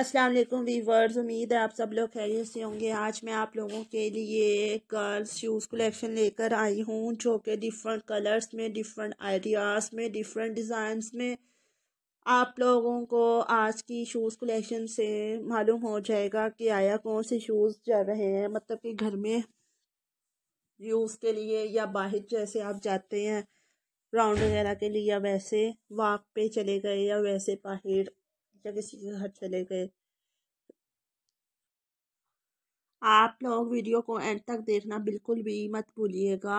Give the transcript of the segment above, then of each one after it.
अस्सलाम वालेकुम वीवर्स उम्मीद है आप सब लोग खैरियत से होंगे आज मैं आप लोगों के लिए गर्ल्स शूज़ कलेक्शन लेकर आई हूँ जो कि डिफरेंट कलर्स में डिफरेंट आइडियाज़ में डिफरेंट डिज़ाइंस में आप लोगों को आज की शूज़ कलेक्शन से मालूम हो जाएगा कि आया कौन से शूज़ चल रहे हैं मतलब कि घर में यूज़ के लिए या बाहर जैसे आप जाते हैं राउंड वगैरह के लिए या वैसे वाक पे चले गए या वैसे बाहर या किसी के घर चले गए आप लोग वीडियो को एंड तक देखना बिल्कुल भी मत भूलिएगा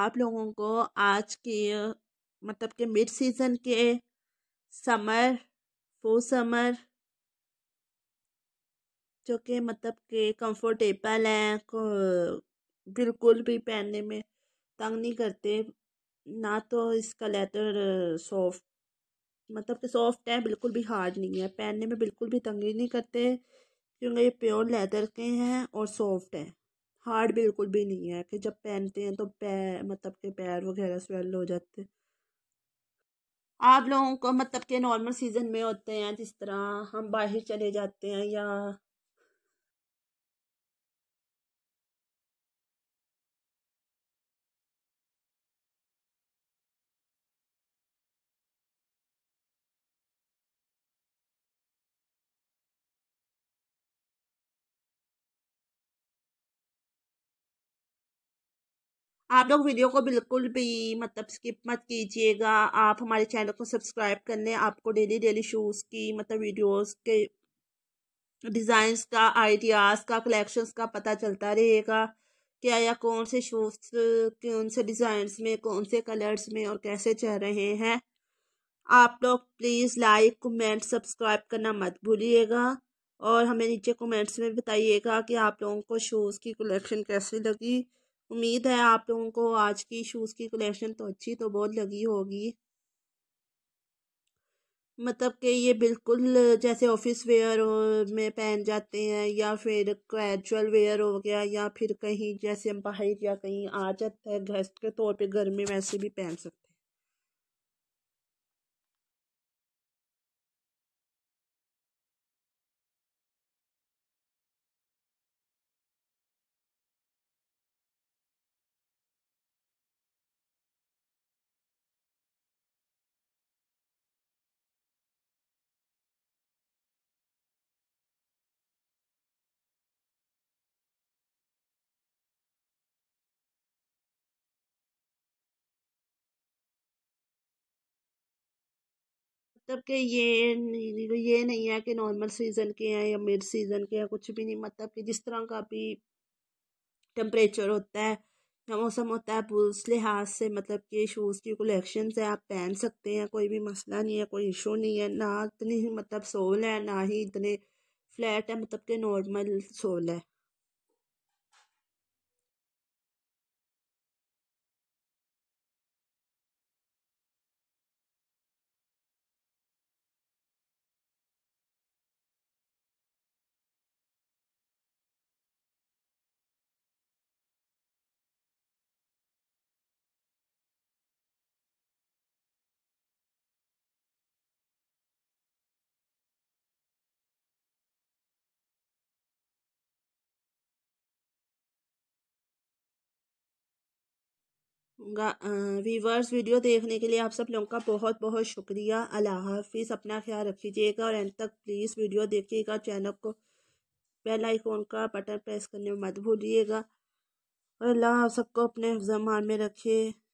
आप लोगों को आज के मतलब के मिड सीज़न के समर फो समर जो कि मतलब के कंफर्टेबल हैं बिल्कुल भी पहनने में तंग नहीं करते ना तो इसका लेदर सॉफ्ट मतलब कि तो सॉफ्ट है बिल्कुल भी हार्ड नहीं है पहनने में बिल्कुल भी तंगी नहीं करते क्योंकि ये प्योर लेदर के हैं और सॉफ्ट है हार्ड बिल्कुल भी नहीं है कि जब पहनते हैं तो पैर मतलब के पैर वगैरह स्वेल हो जाते आप लोगों को मतलब के नॉर्मल सीज़न में होते हैं जिस तरह हम बाहर चले जाते हैं या आप लोग वीडियो को बिल्कुल भी मतलब स्किप मत कीजिएगा आप हमारे चैनल को सब्सक्राइब कर लें आपको डेली डेली शूज़ की मतलब वीडियोस के डिज़ाइंस का आइडियाज़ का कलेक्शंस का पता चलता रहेगा क्या या कौन से शूज़ कौन से डिज़ाइंस में कौन से कलर्स में और कैसे चल रहे हैं आप लोग प्लीज़ लाइक कमेंट सब्सक्राइब करना मत भूलिएगा और हमें नीचे कमेंट्स में बताइएगा कि आप लोगों को शूज़ की कलेक्शन कैसी लगी उम्मीद है आप लोगों को आज की शूज़ की कलेक्शन तो अच्छी तो बहुत लगी होगी मतलब कि ये बिल्कुल जैसे ऑफिस वेयर में पहन जाते हैं या फिर कैजुअल वेयर हो गया या फिर कहीं जैसे हम बाहर या कहीं आ जाता है गेस्ट के तौर पे घर में वैसे भी पहन सकते हैं मतलब कि ये ये नहीं है कि नॉर्मल सीज़न के हैं या मिड सीज़न के हैं कुछ भी नहीं मतलब कि जिस तरह का भी टम्परेचर होता है या मौसम होता है उस लिहाज से मतलब कि शूज़ की कलेक्शन है आप पहन सकते हैं कोई भी मसला नहीं है कोई इशू नहीं है ना इतनी मतलब सोल है ना ही इतने फ्लैट है मतलब कि नॉर्मल सोल है वीवर्स वीडियो देखने के लिए आप सब लोगों का बहुत बहुत शुक्रिया अल्लाह हाफिज़ अपना ख्याल रखीजिएगा और एंड तक प्लीज़ वीडियो देखिएगा चैनल को बेल आइकॉन का बटन प्रेस करने में मत भूलिएगा और अल्लाह आप सबको अपने जमान में रखे